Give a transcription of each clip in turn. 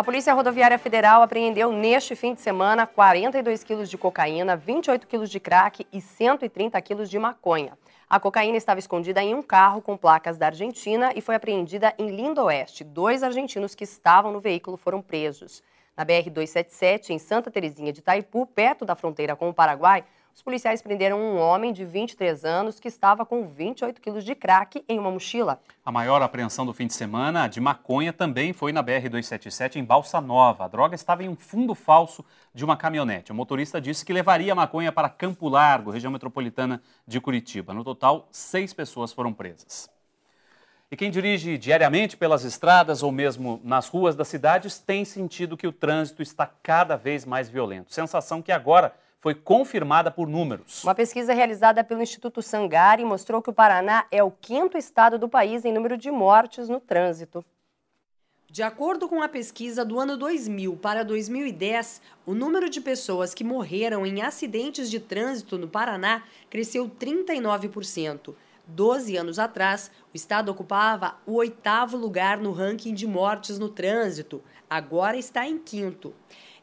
A Polícia Rodoviária Federal apreendeu neste fim de semana 42 quilos de cocaína, 28 quilos de crack e 130 quilos de maconha. A cocaína estava escondida em um carro com placas da Argentina e foi apreendida em Oeste. Dois argentinos que estavam no veículo foram presos. Na BR-277, em Santa Terezinha de Itaipu, perto da fronteira com o Paraguai, os policiais prenderam um homem de 23 anos que estava com 28 quilos de crack em uma mochila. A maior apreensão do fim de semana de maconha também foi na BR-277 em Balsa Nova. A droga estava em um fundo falso de uma caminhonete. O motorista disse que levaria a maconha para Campo Largo, região metropolitana de Curitiba. No total, seis pessoas foram presas. E quem dirige diariamente pelas estradas ou mesmo nas ruas das cidades tem sentido que o trânsito está cada vez mais violento. Sensação que agora foi confirmada por números. Uma pesquisa realizada pelo Instituto Sangari mostrou que o Paraná é o quinto estado do país em número de mortes no trânsito. De acordo com a pesquisa do ano 2000 para 2010, o número de pessoas que morreram em acidentes de trânsito no Paraná cresceu 39%. Doze anos atrás, o estado ocupava o oitavo lugar no ranking de mortes no trânsito. Agora está em quinto.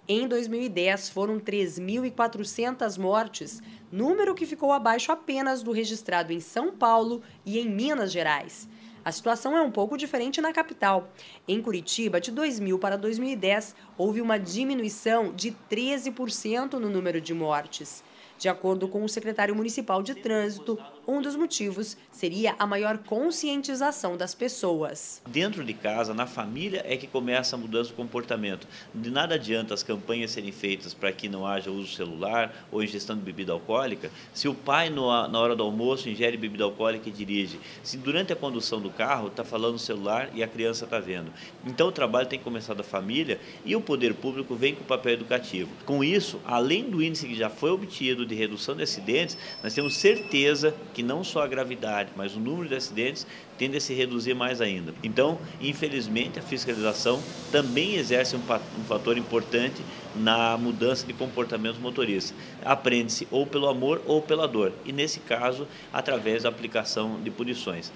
Em 2010, foram 3.400 mortes, número que ficou abaixo apenas do registrado em São Paulo e em Minas Gerais. A situação é um pouco diferente na capital. Em Curitiba, de 2000 para 2010, houve uma diminuição de 13% no número de mortes. De acordo com o secretário municipal de trânsito, um dos motivos seria a maior conscientização das pessoas. Dentro de casa, na família, é que começa a mudança do comportamento. De nada adianta as campanhas serem feitas para que não haja uso celular ou ingestão de bebida alcoólica, se o pai, na hora do almoço, ingere bebida alcoólica e dirige. Se durante a condução do carro está falando no celular e a criança está vendo. Então o trabalho tem que começar da família e o poder público vem com o papel educativo. Com isso, além do índice que já foi obtido de redução de acidentes, nós temos certeza que não só a gravidade, mas o número de acidentes tende a se reduzir mais ainda. Então, infelizmente, a fiscalização também exerce um, um fator importante na mudança de comportamento motorista. Aprende-se ou pelo amor ou pela dor, e nesse caso, através da aplicação de punições.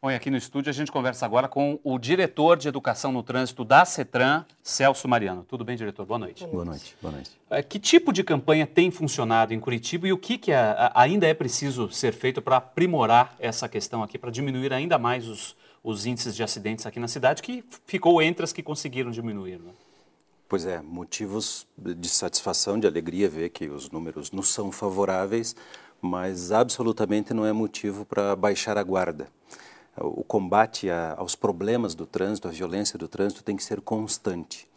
Bom, e aqui no estúdio a gente conversa agora com o diretor de Educação no Trânsito da CETRAN, Celso Mariano. Tudo bem, diretor? Boa noite. Boa noite. Boa noite. É, que tipo de campanha tem funcionado em Curitiba e o que, que ainda é preciso ser feito para aprimorar essa questão aqui, para diminuir ainda mais os, os índices de acidentes aqui na cidade, que ficou entre as que conseguiram diminuir? Né? Pois é, motivos de satisfação, de alegria ver que os números nos são favoráveis, mas absolutamente não é motivo para baixar a guarda o combate a, aos problemas do trânsito, à violência do trânsito, tem que ser constante.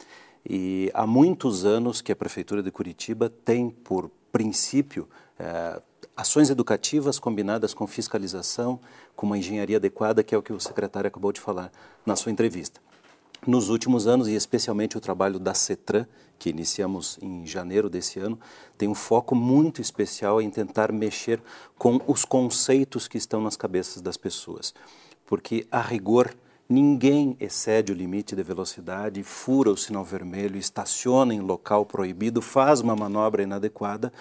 E há muitos anos que a Prefeitura de Curitiba tem, por princípio, eh, ações educativas combinadas com fiscalização, com uma engenharia adequada, que é o que o secretário acabou de falar na sua entrevista. Nos últimos anos, e especialmente o trabalho da CETRAN, que iniciamos em janeiro desse ano, tem um foco muito especial em tentar mexer com os conceitos que estão nas cabeças das pessoas porque a rigor ninguém excede o limite de velocidade, fura o sinal vermelho, estaciona em local proibido, faz uma manobra inadequada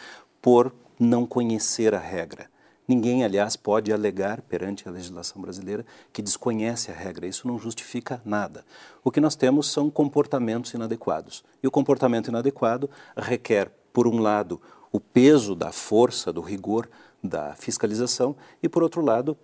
por não conhecer a regra. Ninguém, aliás, pode alegar perante a legislação brasileira que desconhece a regra. Isso não justifica nada. O que nós temos são comportamentos inadequados. E o comportamento inadequado requer, por um lado, o peso da força, do rigor da fiscalização e, por outro lado,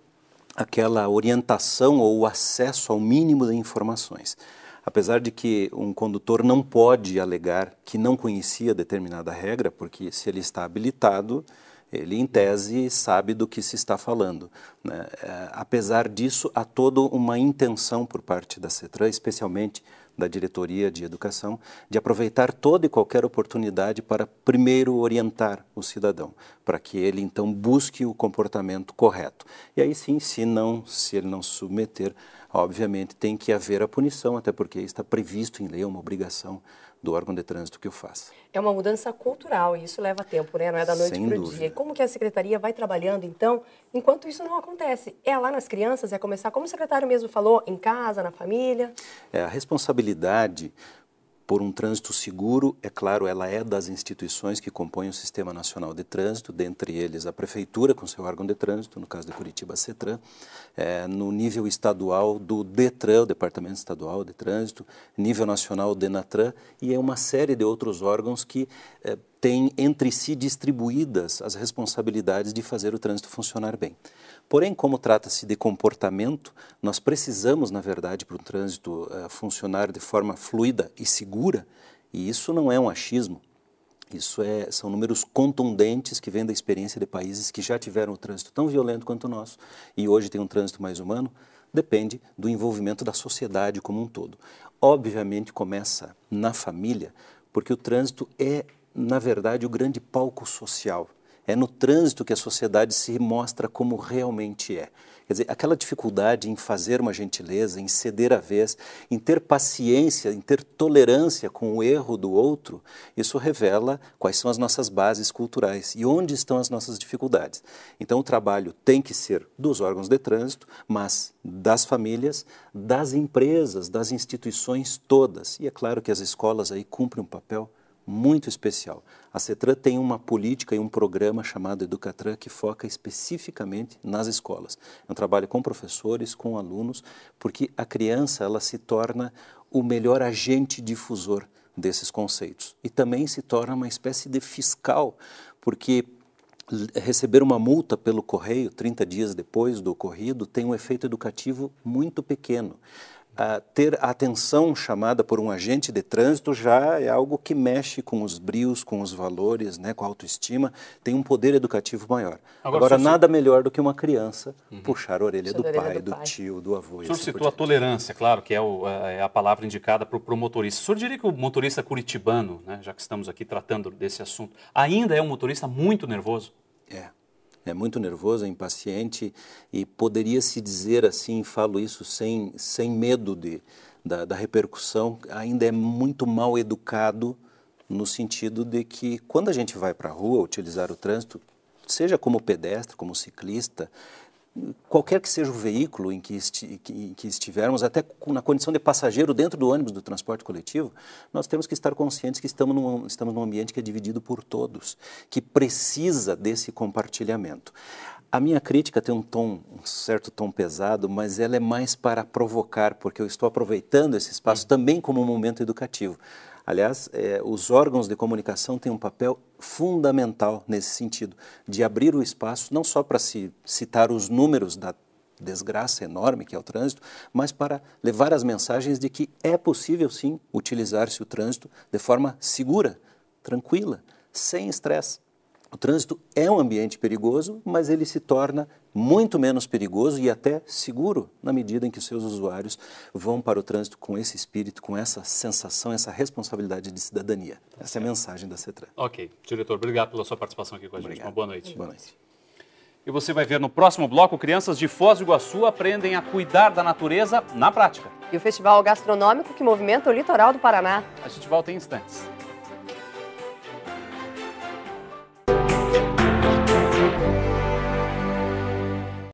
aquela orientação ou o acesso ao mínimo de informações. Apesar de que um condutor não pode alegar que não conhecia determinada regra, porque se ele está habilitado, ele, em tese, sabe do que se está falando. Né? É, apesar disso, há toda uma intenção por parte da CETRAN, especialmente da diretoria de educação, de aproveitar toda e qualquer oportunidade para primeiro orientar o cidadão, para que ele então busque o comportamento correto. E aí sim, se não, se ele não submeter, obviamente tem que haver a punição, até porque está previsto em lei uma obrigação do órgão de trânsito que o faz. É uma mudança cultural e isso leva tempo, né? Não é da noite para o dia. E como que a secretaria vai trabalhando, então, enquanto isso não acontece? É lá nas crianças, é começar, como o secretário mesmo falou, em casa, na família? É, a responsabilidade por um trânsito seguro, é claro, ela é das instituições que compõem o Sistema Nacional de Trânsito, dentre eles a Prefeitura, com seu órgão de trânsito, no caso de Curitiba, CETRAN, é, no nível estadual do DETRAN, o Departamento Estadual de Trânsito, nível nacional, DENATRAN, e é uma série de outros órgãos que é, têm entre si distribuídas as responsabilidades de fazer o trânsito funcionar bem. Porém, como trata-se de comportamento, nós precisamos, na verdade, para o trânsito uh, funcionar de forma fluida e segura, e isso não é um achismo, isso é, são números contundentes que vêm da experiência de países que já tiveram o trânsito tão violento quanto o nosso e hoje tem um trânsito mais humano. Depende do envolvimento da sociedade como um todo. Obviamente começa na família, porque o trânsito é na verdade, o grande palco social. É no trânsito que a sociedade se mostra como realmente é. Quer dizer, aquela dificuldade em fazer uma gentileza, em ceder a vez, em ter paciência, em ter tolerância com o erro do outro, isso revela quais são as nossas bases culturais e onde estão as nossas dificuldades. Então, o trabalho tem que ser dos órgãos de trânsito, mas das famílias, das empresas, das instituições todas. E é claro que as escolas aí cumprem um papel muito especial. A CETRAN tem uma política e um programa chamado Educatran que foca especificamente nas escolas. É um trabalho com professores, com alunos, porque a criança ela se torna o melhor agente difusor desses conceitos e também se torna uma espécie de fiscal, porque receber uma multa pelo correio 30 dias depois do ocorrido tem um efeito educativo muito pequeno a ter a atenção chamada por um agente de trânsito já é algo que mexe com os brios, com os valores, né, com a autoestima, tem um poder educativo maior. Agora, Agora nada se... melhor do que uma criança uhum. puxar a orelha, do, a orelha pai, do pai, do, tio, do avô. O senhor assim citou a tolerância, claro, que é, o, é a palavra indicada para o motorista. O senhor diria que o motorista curitibano, né, já que estamos aqui tratando desse assunto, ainda é um motorista muito nervoso? É. É muito nervoso, é impaciente e poderia se dizer assim, falo isso sem, sem medo de, da, da repercussão, ainda é muito mal educado no sentido de que quando a gente vai para a rua utilizar o trânsito, seja como pedestre, como ciclista, qualquer que seja o veículo em que, esti que estivermos, até na condição de passageiro dentro do ônibus do transporte coletivo, nós temos que estar conscientes que estamos num, estamos num ambiente que é dividido por todos, que precisa desse compartilhamento. A minha crítica tem um tom, um certo tom pesado, mas ela é mais para provocar, porque eu estou aproveitando esse espaço também como um momento educativo. Aliás, é, os órgãos de comunicação têm um papel fundamental nesse sentido, de abrir o espaço não só para se citar os números da desgraça enorme que é o trânsito, mas para levar as mensagens de que é possível sim utilizar-se o trânsito de forma segura, tranquila, sem estresse. O trânsito é um ambiente perigoso, mas ele se torna muito menos perigoso e até seguro na medida em que seus usuários vão para o trânsito com esse espírito, com essa sensação, essa responsabilidade de cidadania. Essa é a mensagem da CETRAN. Ok. Diretor, obrigado pela sua participação aqui com a obrigado. gente. Uma boa noite. Boa noite. E você vai ver no próximo bloco, crianças de Foz do Iguaçu aprendem a cuidar da natureza na prática. E o Festival Gastronômico que movimenta o litoral do Paraná. A gente volta em instantes.